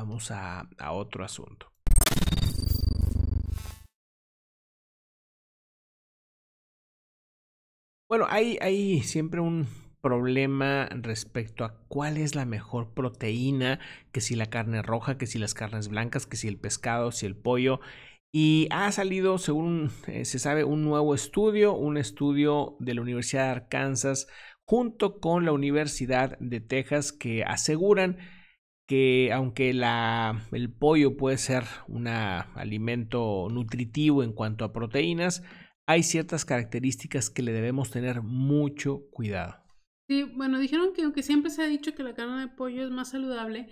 vamos a, otro asunto. Bueno, hay, siempre un problema respecto a cuál es la mejor proteína, que si la carne roja, que si las carnes blancas, que si el pescado, si el pollo. Y ha salido, según eh, se sabe, un nuevo estudio, un estudio de la Universidad de Arkansas junto con la Universidad de Texas que aseguran que aunque el pollo puede ser un alimento nutritivo en cuanto a proteínas, hay ciertas características que le debemos tener mucho cuidado. Sí, bueno, dijeron que aunque siempre se ha dicho que la carne de pollo es más saludable,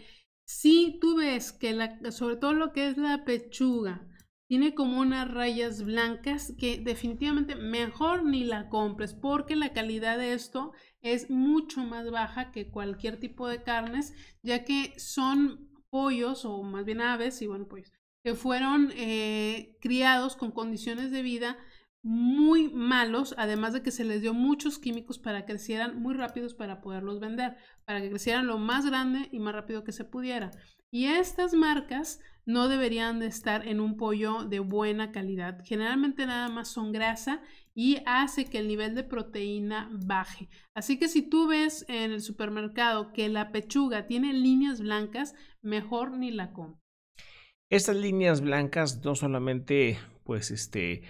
sí tú ves que la, sobre todo lo que es la pechuga, tiene como unas rayas blancas que definitivamente mejor ni la compres porque la calidad de esto es mucho más baja que cualquier tipo de carnes, ya que son pollos o más bien aves, y bueno, pues que fueron eh, criados con condiciones de vida muy malos, además de que se les dio muchos químicos para que crecieran muy rápidos para poderlos vender, para que crecieran lo más grande y más rápido que se pudiera. Y estas marcas no deberían de estar en un pollo de buena calidad. Generalmente nada más son grasa y hace que el nivel de proteína baje. Así que si tú ves en el supermercado que la pechuga tiene líneas blancas, mejor ni la compres. Estas líneas blancas no solamente pues este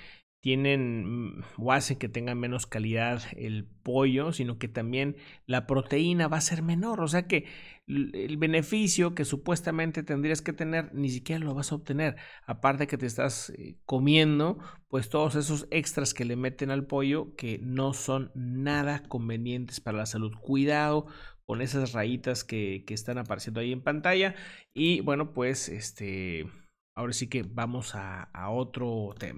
tienen mm, o hacen que tengan menos calidad el pollo, sino que también la proteína va a ser menor. O sea que el beneficio que supuestamente tendrías que tener ni siquiera lo vas a obtener. Aparte que te estás eh, comiendo, pues todos esos extras que le meten al pollo que no son nada convenientes para la salud. Cuidado con esas rayitas que, están apareciendo ahí en pantalla. Y bueno, pues este, ahora sí que vamos a otro tema.